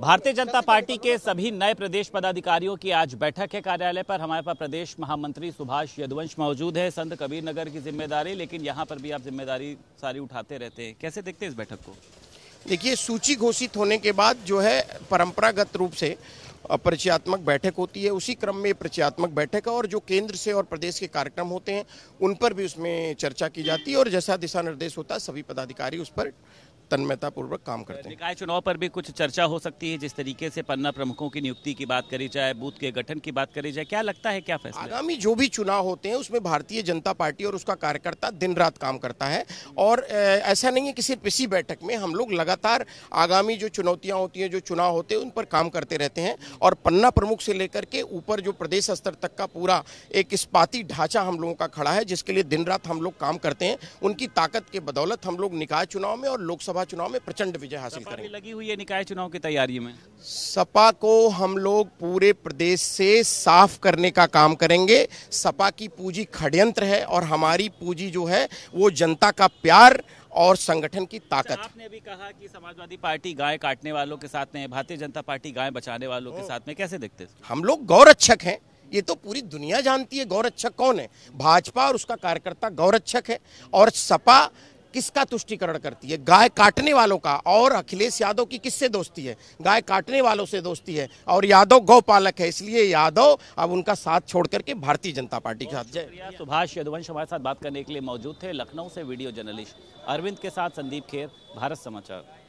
भारतीय जनता पार्टी के सभी नए प्रदेश पदाधिकारियों की आज बैठक है कार्यालय पर हमारे पास प्रदेश महामंत्री सुभाष यदुवंश मौजूद है संत कबीर नगर की जिम्मेदारी लेकिन यहाँ पर भी आप जिम्मेदारी सारी उठाते रहते हैं कैसे देखते हैं इस बैठक को देखिए सूची घोषित होने के बाद जो है परंपरागत रूप से परिचयात्मक बैठक होती है उसी क्रम में परिचयात्मक बैठक है और जो केंद्र से और प्रदेश के कार्यक्रम होते हैं उन पर भी उसमें चर्चा की जाती है और जैसा दिशा निर्देश होता है सभी पदाधिकारी उस पर तन्मयतापूर्वक काम करते हैं निकाय चुनाव पर भी कुछ चर्चा हो सकती है जिस तरीके से पन्ना प्रमुखों की नियुक्ति की बात करी जाए बूथ के गठन की बात करी जाए क्या लगता है क्या फैसला आगामी जो भी चुनाव होते हैं उसमें भारतीय जनता पार्टी और उसका कार्यकर्ता दिन रात काम करता है और ऐसा नहीं है कि सिर्फ इसी बैठक में हम लोग लगातार आगामी जो चुनौतियाँ होती हैं जो चुनाव होते हैं उन पर काम करते रहते हैं और पन्ना प्रमुख से लेकर के ऊपर जो प्रदेश स्तर तक का पूरा एक इस्पाती ढांचा हम लोगों का खड़ा है जिसके लिए दिन रात हम लोग काम करते हैं उनकी ताकत के बदौलत हम लोग निकाय चुनाव में और लोकसभा चुनाव में प्रचंड विजय हासिल करेंगे लगी हुई है निकाय चुनाव की तैयारी में सपा को हम लोग पूरे प्रदेश से साफ करने का काम करेंगे सपा की पूंजी खड्यंत्र है और हमारी पूंजी जो है वो जनता का प्यार और संगठन की अच्छा, ताकत आपने अभी कहा कि समाजवादी पार्टी गाय काटने वालों के साथ में भारतीय जनता पार्टी गाय बचाने वालों के साथ में कैसे देखते हम लोग गौरक्षक हैं ये तो पूरी दुनिया जानती है गौरक्षक कौन है भाजपा और उसका कार्यकर्ता गौरक्षक है और सपा किसका तुष्टिकरण करती है गाय काटने वालों का और अखिलेश यादव की किससे दोस्ती है गाय काटने वालों से दोस्ती है और यादव गौपालक है इसलिए यादव अब उनका साथ छोड़ करके भारतीय जनता पार्टी के साथ जाए सुभाष यदुवंश हमारे साथ बात करने के लिए मौजूद थे लखनऊ से वीडियो जर्नलिस्ट अरविंद के साथ संदीप खेर भारत समाचार